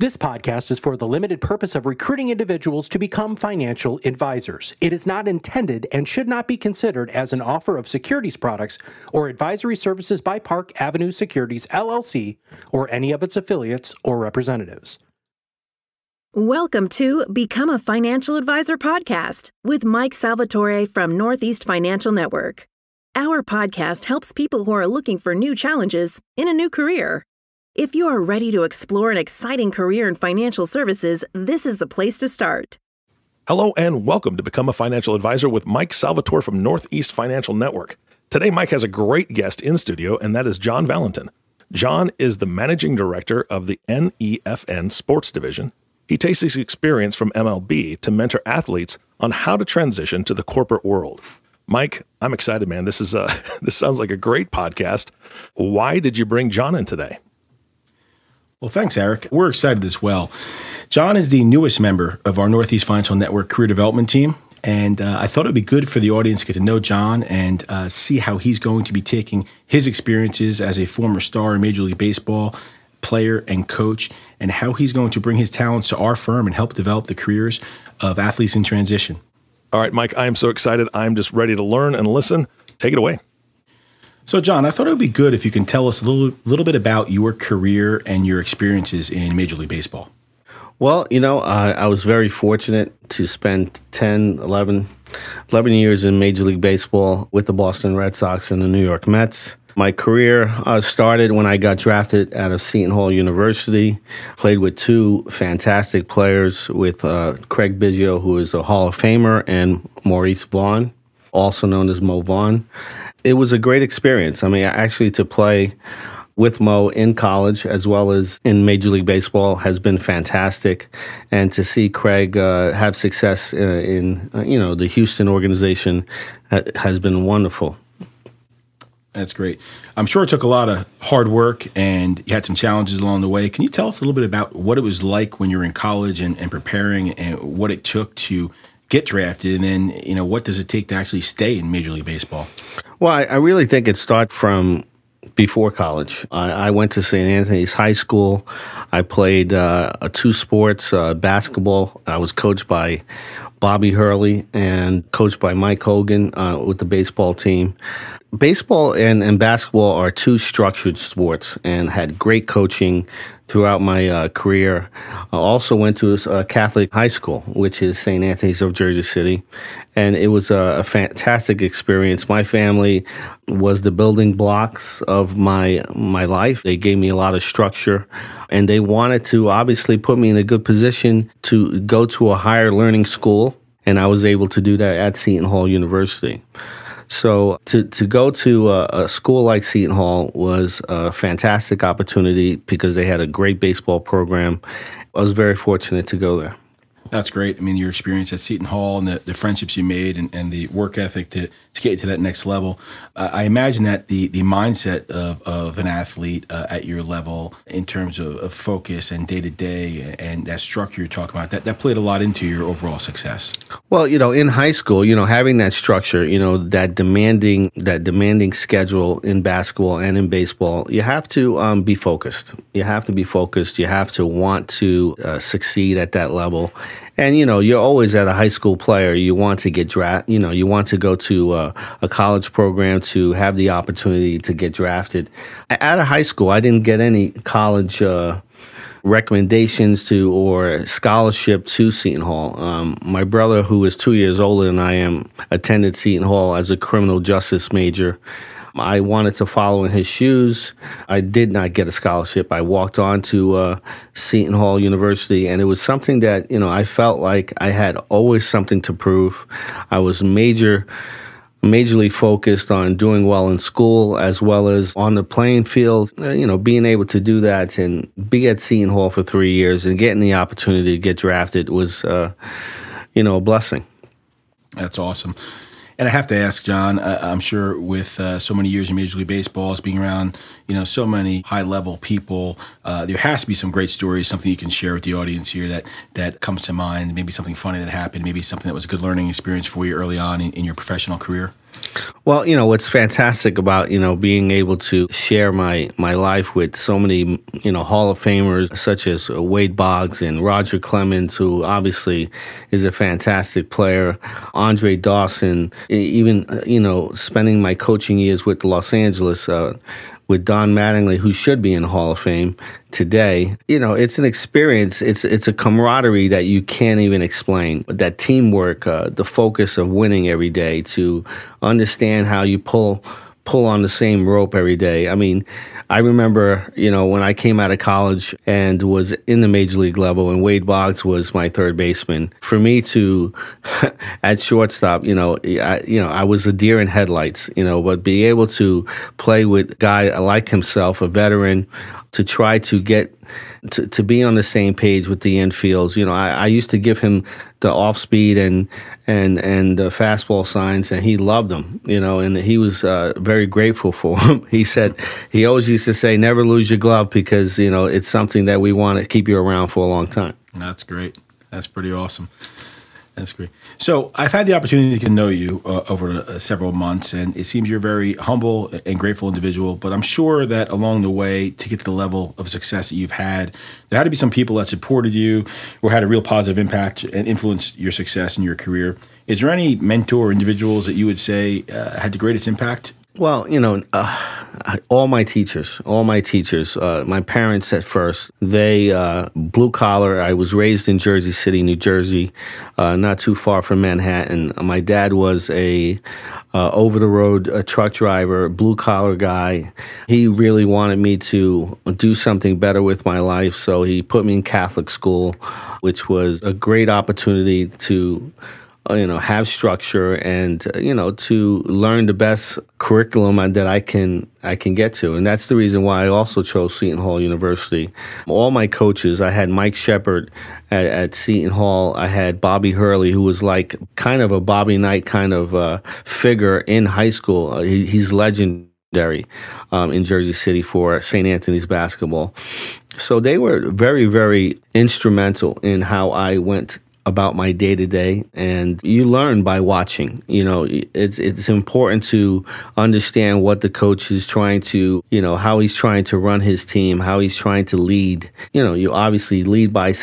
This podcast is for the limited purpose of recruiting individuals to become financial advisors. It is not intended and should not be considered as an offer of securities products or advisory services by Park Avenue Securities LLC or any of its affiliates or representatives. Welcome to Become a Financial Advisor podcast with Mike Salvatore from Northeast Financial Network. Our podcast helps people who are looking for new challenges in a new career. If you are ready to explore an exciting career in financial services, this is the place to start. Hello, and welcome to Become a Financial Advisor with Mike Salvatore from Northeast Financial Network. Today, Mike has a great guest in studio, and that is John Valentin. John is the managing director of the NEFN Sports Division. He takes his experience from MLB to mentor athletes on how to transition to the corporate world. Mike, I'm excited, man. This is uh, this sounds like a great podcast. Why did you bring John in today? Well, thanks, Eric. We're excited as well. John is the newest member of our Northeast Financial Network career development team. And uh, I thought it would be good for the audience to get to know John and uh, see how he's going to be taking his experiences as a former star in Major League Baseball player and coach, and how he's going to bring his talents to our firm and help develop the careers of athletes in transition. All right, Mike, I am so excited. I'm just ready to learn and listen. Take it away. So, John, I thought it would be good if you can tell us a little, little bit about your career and your experiences in Major League Baseball. Well, you know, I was very fortunate to spend 10, 11, 11 years in Major League Baseball with the Boston Red Sox and the New York Mets. My career uh, started when I got drafted out of Seton Hall University. Played with two fantastic players, with uh, Craig Biggio, who is a Hall of Famer, and Maurice Vaughn also known as Mo Vaughn. It was a great experience. I mean, actually, to play with Mo in college as well as in Major League Baseball has been fantastic, and to see Craig uh, have success uh, in uh, you know the Houston organization has been wonderful. That's great. I'm sure it took a lot of hard work and you had some challenges along the way. Can you tell us a little bit about what it was like when you were in college and, and preparing and what it took to get drafted, and then you know what does it take to actually stay in Major League Baseball? Well, I, I really think it starts from before college. I, I, went to St. Anthony's High School. I played uh, two sports uh, basketball. I was coached by Bobby Hurley and coached by Mike Hogan uh, with the baseball team baseball and, and basketball are two structured sports and had great coaching throughout my uh, career. I also went to a Catholic high school, which is St. Anthony's of Jersey City, and it was a, a, fantastic experience. My family was the building blocks of my my life. They gave me a lot of structure, and they wanted to obviously put me in a good position to go to a higher learning school, and I was able to do that at Seton Hall University. So to, to go to a, a school like Seton Hall was a fantastic opportunity because they had a great baseball program. I was very fortunate to go there. That's great. I mean, your experience at Seton Hall and the, the friendships you made and, and the work ethic to, to get to that next level. Uh, I imagine that the, the mindset of, of an athlete uh, at your level in terms of, of focus and day to day and that structure you're talking about, that, that played a lot into your overall success. Well, you know, in high school, you know, having that structure, you know, that demanding, that demanding schedule in basketball and in baseball, you have to um, be focused. You have to be focused. You have to want to uh, succeed at that level and you know you're always at a high school player you want to get draft you know you want to go to a, uh, a, college program to have the opportunity to get drafted out of high school i didn't get any college uh, recommendations to or scholarship to Seton Hall. Um, my brother, who is two years older than I am, attended Seton Hall as a criminal justice major. I wanted to follow in his shoes. I did not get a scholarship. I walked on to uh, Seton Hall University, and it was something that, you know, I felt like I had always something to prove. I was major majorly focused on doing well in school as well as on the playing field. Uh, you know, being able to do that and be at Seton Hall for three years and getting the opportunity to get drafted was, uh, you know, a blessing. That's awesome. And I have to ask, John. I, am sure with uh, so many years in Major League Baseball, being around, you know, so many high-level people, uh, there has to be some great stories, something you can share with the audience here that that comes to mind. Maybe something funny that happened. Maybe something that was a good learning experience for you early on in, in your professional career. Well, you know what's fantastic about you know being able to share my my life with so many you know Hall of Famers such as Wade Boggs and Roger Clemens, who obviously is a fantastic player, Andre Dawson, even uh, you know spending my coaching years with Los Angeles. Uh, with Don Mattingly, who should be in the Hall of Fame today. You know, it's an experience. It's it's a camaraderie that you can't even explain. That teamwork, uh, the focus of winning every day, to understand how you pull pull on the same rope every day. I mean, I remember, you know, when I came out of college and was in the major league level, and Wade Boggs was my third baseman. For me to, at shortstop, you know, I, you know, I was a deer in headlights, you know, but be able to play with a guy like himself, a veteran, to try to get to, to be on the same page with the infields. You know, I, I used to give him the off speed and and and the fastball signs, and he loved them, you know, and he was uh, very grateful for them. he said he always used to say, "Never lose your glove because you know it's something that we want to keep you around for a long time." That's great. That's pretty awesome. That's great. So I've had the opportunity to know you uh, over uh, several months, and it seems you're a very humble and grateful individual. But I'm sure that along the way, to get to the level of success that you've had, there had to be some people that supported you or had a real positive impact and influenced your success in your career. Is there any mentor or individuals that you would say uh, had the greatest impact well, you know, uh, all my teachers, all my teachers, uh, my parents at first, they uh, blue collar. I was raised in Jersey City, New Jersey, uh, not too far from Manhattan. My dad was a uh, over the road uh, truck driver, blue collar guy. He really wanted me to do something better with my life, so he put me in Catholic school, which was a great opportunity to uh, you know, have structure and uh, you know to learn the best curriculum that I can I can get to, and that's the reason why I also chose Seton Hall University. All my coaches, I had Mike Shepard at, at Seton Hall. I had Bobby Hurley, who was like kind of a Bobby Knight kind of uh, figure in high school. Uh, he, he's legendary um, in Jersey City for St. Anthony's basketball. So they were very, very instrumental in how I went about my day to day, and you learn by watching. You know, it's it's important to understand what the coach is trying to, you know, how he's trying to run his team, how he's trying to lead. You know, you obviously lead by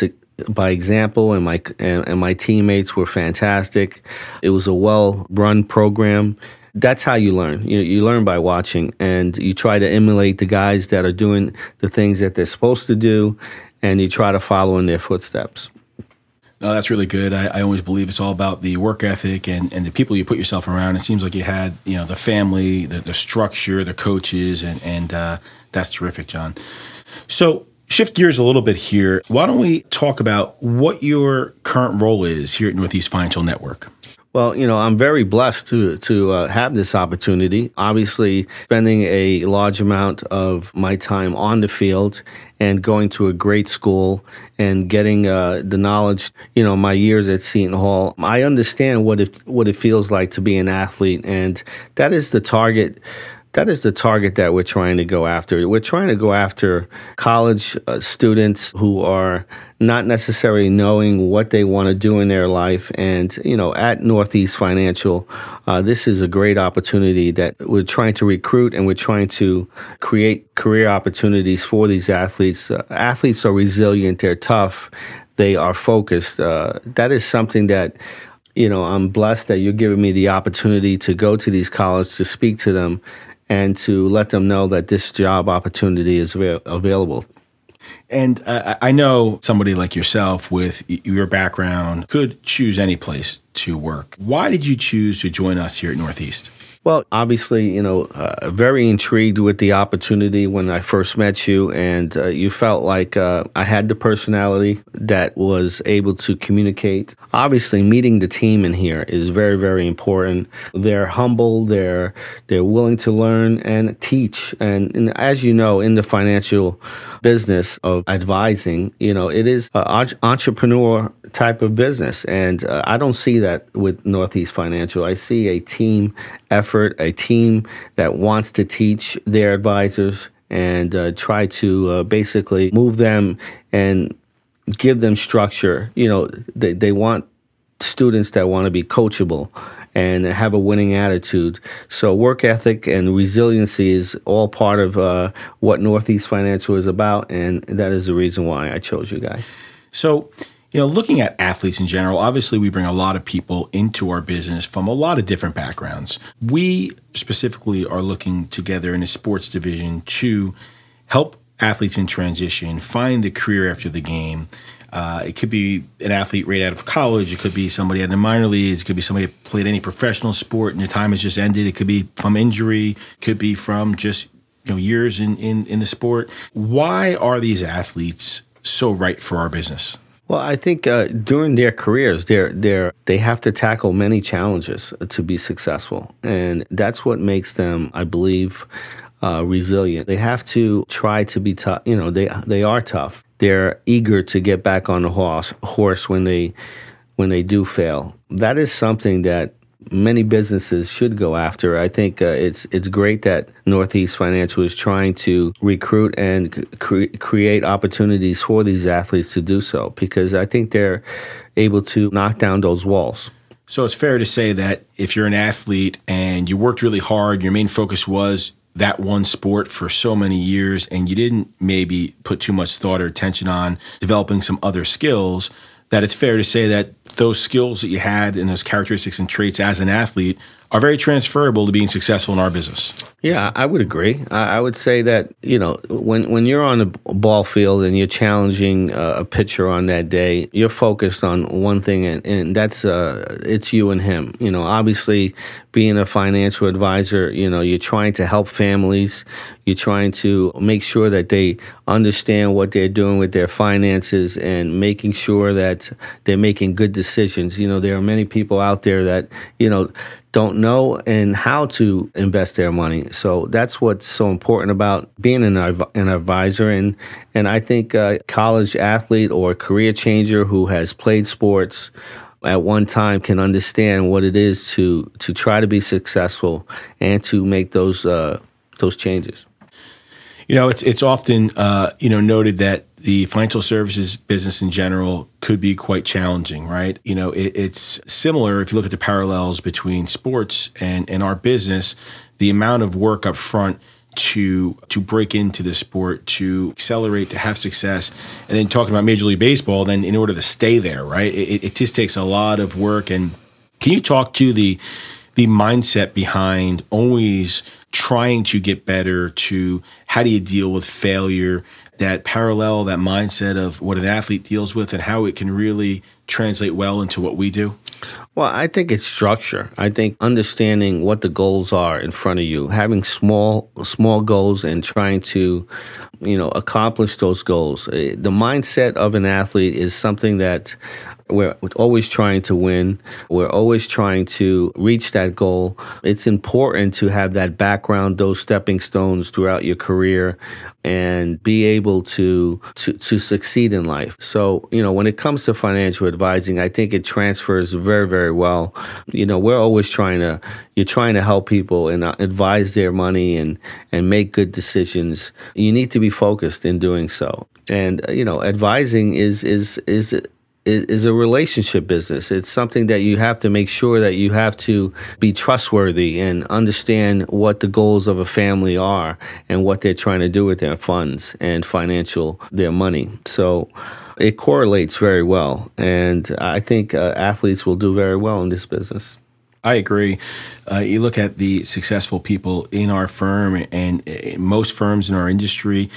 by example, and my and, and my teammates were fantastic. It was a well run program that's how you learn. You, you learn by watching, and you try to emulate the guys that are doing the things that they're supposed to do, and you try to follow in their footsteps. No, that's really good. I, I, always believe it's all about the work ethic and, and the people you put yourself around. It seems like you had, you know, the family, the, the structure, the coaches, and, and uh, that's terrific, John. So shift gears a little bit here. Why don't we talk about what your current role is here at Northeast Financial Network? Well, you know, I'm very blessed to to uh, have this opportunity. Obviously, spending a large amount of my time on the field and going to a great school and getting uh, the knowledge, you know, my years at Seton Hall, I understand what it what it feels like to be an athlete, and that is the target that is the target that we're trying to go after. We're trying to go after college uh, students who are not necessarily knowing what they want to do in their life. And, you know, at Northeast Financial, uh, this is a great opportunity that we're trying to recruit and we're trying to create career opportunities for these athletes. Uh, athletes are resilient, they're tough, they are focused. Uh, that is something that you know, I'm blessed that you're giving me the opportunity to go to these colleges to speak to them and to let them know that this job opportunity is available. And uh, I know somebody like yourself with your background could choose any place to work. Why did you choose to join us here at Northeast? Well, obviously, you know, uh, very intrigued with the opportunity when I first met you, and uh, you felt like uh, I had the personality that was able to communicate. Obviously, meeting the team in here is very, very important. They're humble, they're they're willing to learn and teach, and, and as you know, in the financial business of advising, you know, it is an entrepreneur type of business, and uh, I don't see that with Northeast Financial. I see a team effort effort, a team that wants to teach their advisors and uh, try to uh, basically move them and give them structure. You know, they, they want students that want to be coachable and have a winning attitude. So work ethic and resiliency is all part of uh, what Northeast Financial is about, and that is the reason why I chose you guys. So you know, looking at athletes in general, obviously we bring a lot of people into our business from a lot of different backgrounds. We specifically are looking together in a sports division to help athletes in transition find the career after the game. Uh, it could be an athlete right out of college. It could be somebody at the minor leagues. It could be somebody that played any professional sport and their time has just ended. It could be from injury. It could be from just you know years in, in in the sport. Why are these athletes so right for our business? Well, I think uh, during their careers, they're, they're, they have to tackle many challenges to be successful. And that's what makes them, I believe, uh, resilient. They have to try to be tough. You know, they, they are tough. They're eager to get back on the horse, horse when, they, when they do fail. That is something that many businesses should go after. I think uh, it's it's great that Northeast Financial is trying to recruit and cre- create opportunities for these athletes to do so because I think they're able to knock down those walls. So it's fair to say that if you're an athlete and you worked really hard, your main focus was that one sport for so many years and you didn't maybe put too much thought or attention on developing some other skills that it's fair to say that those skills that you had and those characteristics and traits as an athlete are very transferable to being successful in our business. Yeah, I would agree. I would say that you know when when you're on the ball field and you're challenging a pitcher on that day, you're focused on one thing, and, and that's uh, it's you and him. You know, obviously, being a financial advisor, you know, you're trying to help families. You're trying to make sure that they understand what they're doing with their finances and making sure that they're making good decisions. You know, there are many people out there that you know don't know and how to invest their money so that's what's so important about being an, an advisor. And, and I think a college athlete or career changer who has played sports at one time can understand what it is to, to try to be successful and to make those, uh, those changes. You know, it's, it's often, uh, you know, noted that the financial services business in general could be quite challenging, right? You know, it, it's similar if you look at the parallels between sports and, and our business the amount of work up front to to break into the sport, to accelerate, to have success, and then talking about Major League Baseball, then in order to stay there, right? It, it just takes a lot of work. And can you talk to the the mindset behind always trying to get better? To how do you deal with failure? That parallel, that mindset of what an athlete deals with, and how it can really translate well into what we do. Well, I think it's structure. I think understanding what the goals are in front of you, having small small goals and trying to, you know, accomplish those goals. Eh, the mindset of an athlete is something that we're always trying to win. We're always trying to reach that goal. It's important to have that background, those stepping stones throughout your career and be able to, to, to succeed in life. So, you know, when it comes to financial advising, I think it transfers very, very well. You know, we're always trying to, you're trying to help people and uh, advise their money and, and make good decisions. You need to be focused in doing so. And, uh, you know, advising is, is, is, is a relationship business. It's something that you have to make sure that you have to be trustworthy and understand what the goals of a family are and what they're trying to do with their funds and financial their money. So it correlates very well, and I think uh, athletes will do very well in this business. I agree. Uh, you look at the successful people in our firm and uh, most firms in our industry.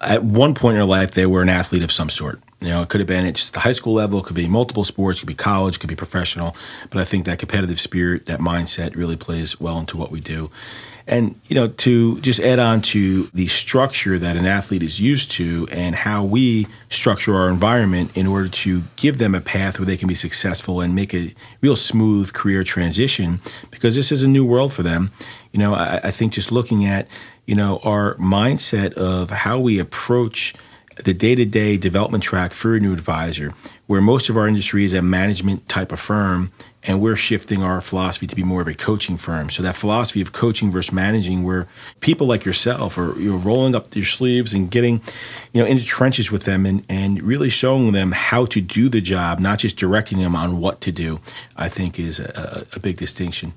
At one point in their life, they were an athlete of some sort you know, it could have been at just the high school level, could be multiple sports, It could be college, It could be professional. But I think that competitive spirit, that mindset really plays well into what we do. And, you know, to just add on to the structure that an athlete is used to and how we structure our environment in order to give them a path where they can be successful and make a real smooth career transition because this is a new world for them. You know, I, I think just looking at, you know, our mindset of how we approach – the day-to-day development track for a new advisor where most of our industry is a management type of firm and we're shifting our philosophy to be more of a coaching firm so that philosophy of coaching versus managing where people like yourself are you rolling up their sleeves and getting you know into trenches with them and, and really showing them how to do the job not just directing them on what to do i think is a, a big distinction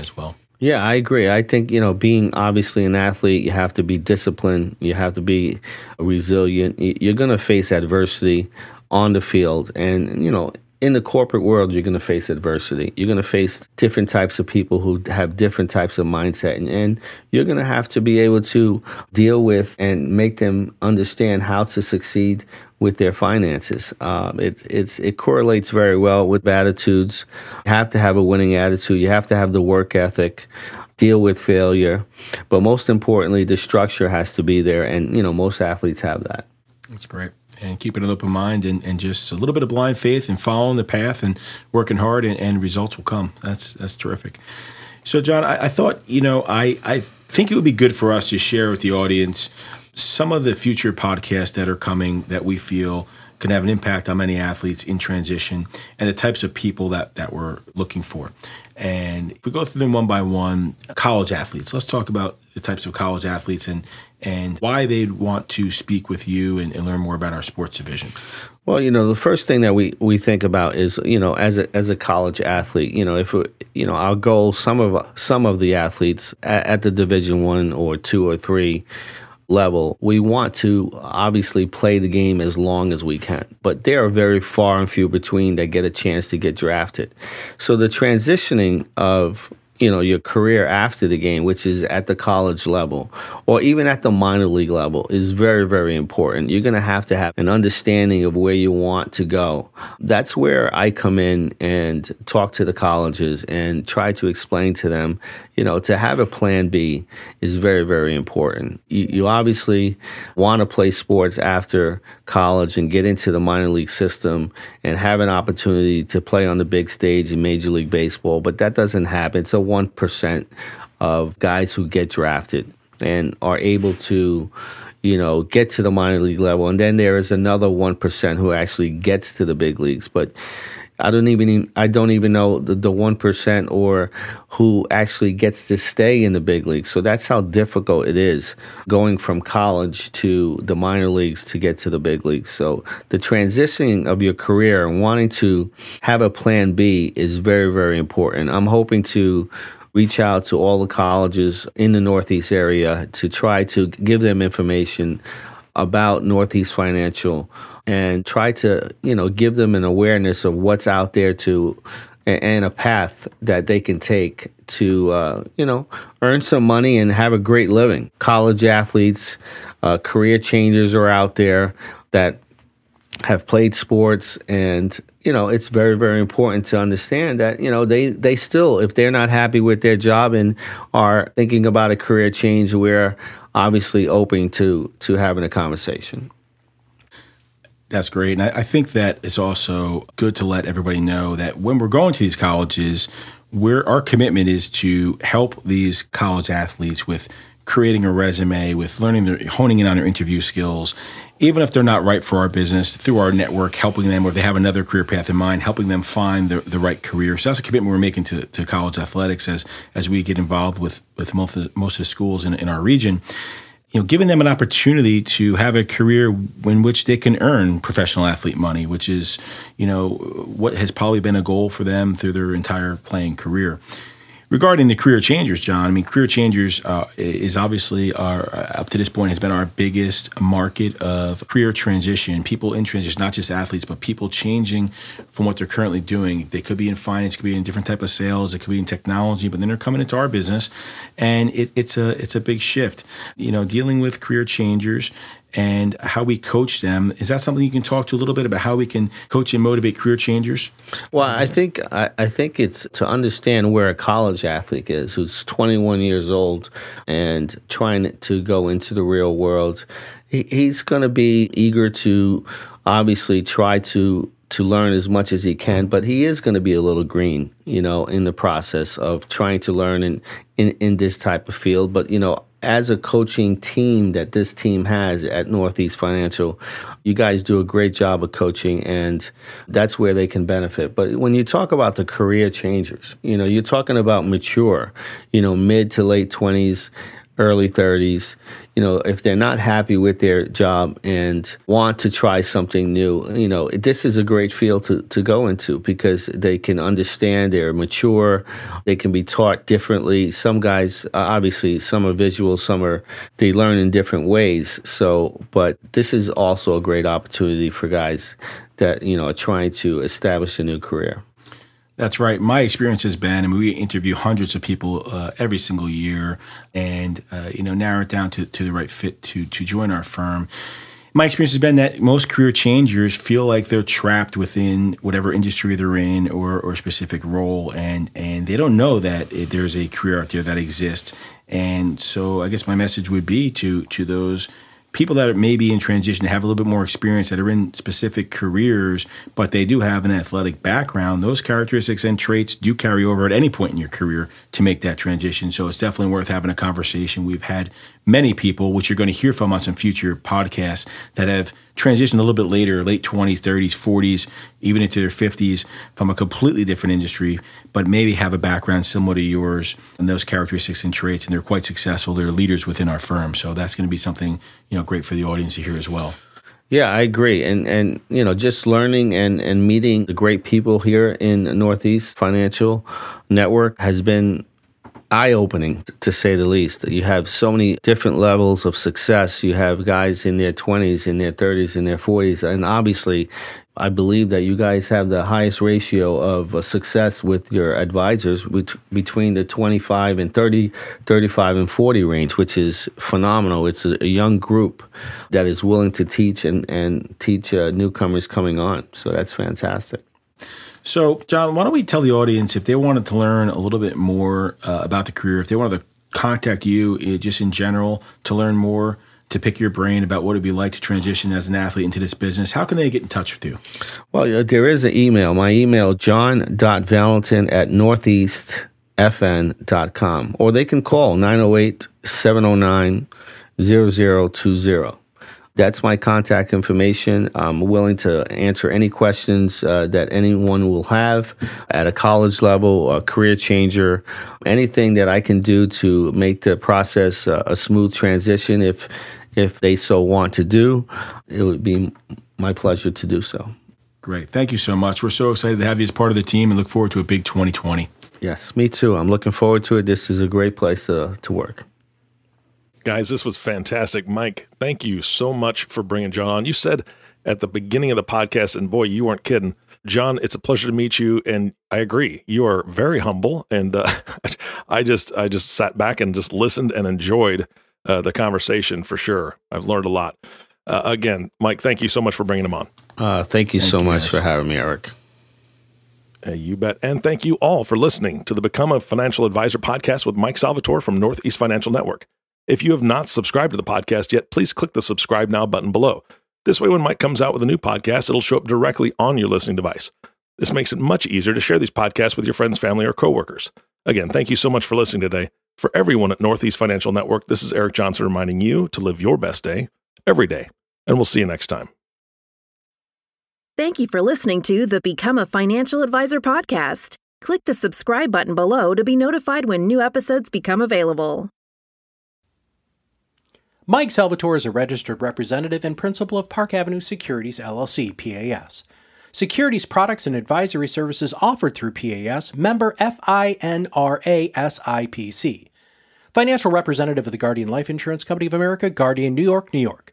as well yeah, I agree. I think, you know, being obviously an athlete, you have to be disciplined, you have to be resilient. You're going to face adversity on the field and, you know, in the corporate world, you're going to face adversity. You're going to face different types of people who have different types of mindset. And, and you're going to have to be able to deal with and make them understand how to succeed with their finances. Um, it, it's, it correlates very well with attitudes. You have to have a winning attitude, you have to have the work ethic deal with failure but most importantly the structure has to be there and you know most athletes have that that's great and keeping an open mind and, and just a little bit of blind faith and following the path and working hard and, and results will come. That's that's terrific. So John, I, I thought, you know, I, I think it would be good for us to share with the audience some of the future podcasts that are coming that we feel can have an impact on many athletes in transition and the types of people that, that we're looking for. And if we go through them one by one, college athletes, let's talk about the types of college athletes and and why they'd want to speak with you and, and learn more about our sports division. Well, you know, the first thing that we, we think about is, you know, as a, as a college athlete, you know, if you know our goal, some of some of the athletes at, at the Division one or two or three level, we want to obviously play the game as long as we can. But there are very far and few between that get a chance to get drafted. So the transitioning of you know your career after the game which is at the college level or even at the minor league level is very very important you're going to have to have an understanding of where you want to go that's where i come in and talk to the colleges and try to explain to them you know to have a plan b is very very important you, you obviously want to play sports after college and get into the minor league system and have an opportunity to play on the big stage in major league baseball but that doesn't happen so 1% of guys who get drafted and are able to you know get to the minor league level and then there is another 1% who actually gets to the big leagues but I don't even I don't even know the one percent or who actually gets to stay in the big leagues. So that's how difficult it is going from college to the minor leagues to get to the big leagues. So the transitioning of your career and wanting to have a plan B is very very important. I'm hoping to reach out to all the colleges in the Northeast area to try to give them information about Northeast Financial and try to you know give them an awareness of what's out there to and a path that they can take to uh, you know earn some money and have a great living college athletes uh, career changers are out there that have played sports and you know it's very very important to understand that you know they they still if they're not happy with their job and are thinking about a career change we're obviously open to to having a conversation that's great. And I, I think that it's also good to let everybody know that when we're going to these colleges, where our commitment is to help these college athletes with creating a resume, with learning their honing in on their interview skills, even if they're not right for our business, through our network, helping them, or if they have another career path in mind, helping them find the, the right career. So that's a commitment we're making to, to college athletics as as we get involved with with most of, most of the schools in, in our region you know, giving them an opportunity to have a career in which they can earn professional athlete money, which is, you know, what has probably been a goal for them through their entire playing career regarding the career changers, John, I mean, career changers uh, is obviously our uh, up to this point has been our biggest market of career transition. People in transition, not just athletes, but people changing from what they're currently doing. They could be in finance, could be in different type of sales, it could be in technology, but then they're coming into our business, and it, it's a it's a big shift. You know, dealing with career changers and how we coach them. Is that something you can talk to a little bit about how we can coach and motivate career changers? Well, I think I, I think it's to understand where a college athlete is who's 21 years old and trying to go into the real world. He, he's going to be eager to obviously try to to learn as much as he can, but he is going to be a little green, you know, in the process of trying to learn in, in, in this type of field. But, you know, as a coaching team that this team has at Northeast Financial, you guys do a great job of coaching, and that's where they can benefit. But when you talk about the career changers, you know, you're talking about mature, you know, mid to late 20s, early 30s you know, if they're not happy with their job and want to try something new, you know, this is a great field to, to go into because they can understand, they're mature, they can be taught differently. Some guys, uh, obviously, some are visual, some are, they learn in different ways. So, but this is also a great opportunity for guys that, you know, are trying to establish a new career. That's right. My experience has been, I and mean, we interview hundreds of people uh, every single year, and uh, you know, narrow it down to, to the right fit to to join our firm. My experience has been that most career changers feel like they're trapped within whatever industry they're in or, or specific role, and and they don't know that there's a career out there that exists. And so, I guess my message would be to to those people that are maybe in transition have a little bit more experience that are in specific careers, but they do have an athletic background, those characteristics and traits do carry over at any point in your career to make that transition. So it's definitely worth having a conversation. We've had many people, which you're going to hear from us in future podcasts, that have transitioned a little bit later, late 20s, 30s, 40s, even into their 50s, from a completely different industry, but maybe have a background similar to yours and those characteristics and traits, and they're quite successful. They're leaders within our firm, so that's going to be something you know great for the audience to hear as well. Yeah, I agree. And and you know, just learning and and meeting the great people here in Northeast Financial Network has been eye opening, to say the least. You have so many different levels of success. You have guys in their 20s, in their 30s, in their 40s. And obviously, I believe that you guys have the highest ratio of uh, success with your advisors between the 25 and 30, 35 and 40 range, which is phenomenal. It's a young group that is willing to teach and, and teach uh, newcomers coming on. So that's fantastic. So, John, why don't we tell the audience if they wanted to learn a little bit more uh, about the career, if they wanted to contact you uh, just in general to learn more, to pick your brain about what it'd be like to transition as an athlete into this business, how can they get in touch with you? Well, there is an email. My email, john.valentin at northeastfn.com, or they can call 908 709 0020 that's my contact information. I'm willing to answer any questions uh, that anyone will have at a college level, a career changer, anything that I can do to make the process uh, a smooth transition if if they so want to do. It would be my pleasure to do so. Great. Thank you so much. We're so excited to have you as part of the team and look forward to a big 2020. Yes, me too. I'm looking forward to it. This is a great place uh, to work. Guys, this was fantastic. Mike, thank you so much for bringing John on. You said at the beginning of the podcast, and boy, you weren't kidding. John, it's a pleasure to meet you, and I agree. You are very humble, and uh, I just I just sat back and just listened and enjoyed uh, the conversation for sure. I've learned a lot. Uh, again, Mike, thank you so much for bringing him on. Uh, thank you thank so you much guys. for having me, Eric. Uh, you bet, and thank you all for listening to the Become a Financial Advisor podcast with Mike Salvatore from Northeast Financial Network. If you have not subscribed to the podcast yet, please click the subscribe now button below. This way, when Mike comes out with a new podcast, it'll show up directly on your listening device. This makes it much easier to share these podcasts with your friends, family, or coworkers. Again, thank you so much for listening today. For everyone at Northeast Financial Network, this is Eric Johnson reminding you to live your best day every day, and we'll see you next time. Thank you for listening to the Become a Financial Advisor podcast. Click the subscribe button below to be notified when new episodes become available. Mike Salvatore is a registered representative and principal of Park Avenue Securities LLC, PAS. Securities products and advisory services offered through PAS, member FINRA SIPC. Financial representative of the Guardian Life Insurance Company of America, Guardian New York, New York.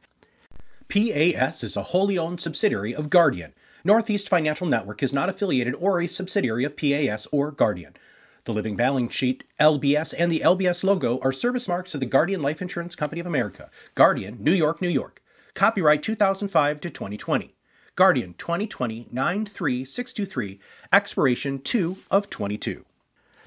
PAS is a wholly owned subsidiary of Guardian. Northeast Financial Network is not affiliated or a subsidiary of PAS or Guardian. The Living Balance Sheet, LBS, and the LBS logo are service marks of the Guardian Life Insurance Company of America. Guardian, New York, New York. Copyright 2005 to 2020. Guardian 2020 93623, expiration 2 of 22.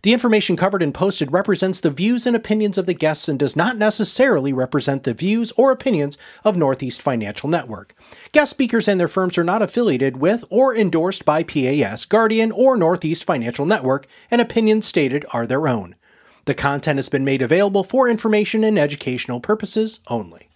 The information covered and posted represents the views and opinions of the guests and does not necessarily represent the views or opinions of Northeast Financial Network. Guest speakers and their firms are not affiliated with or endorsed by PAS, Guardian, or Northeast Financial Network, and opinions stated are their own. The content has been made available for information and educational purposes only.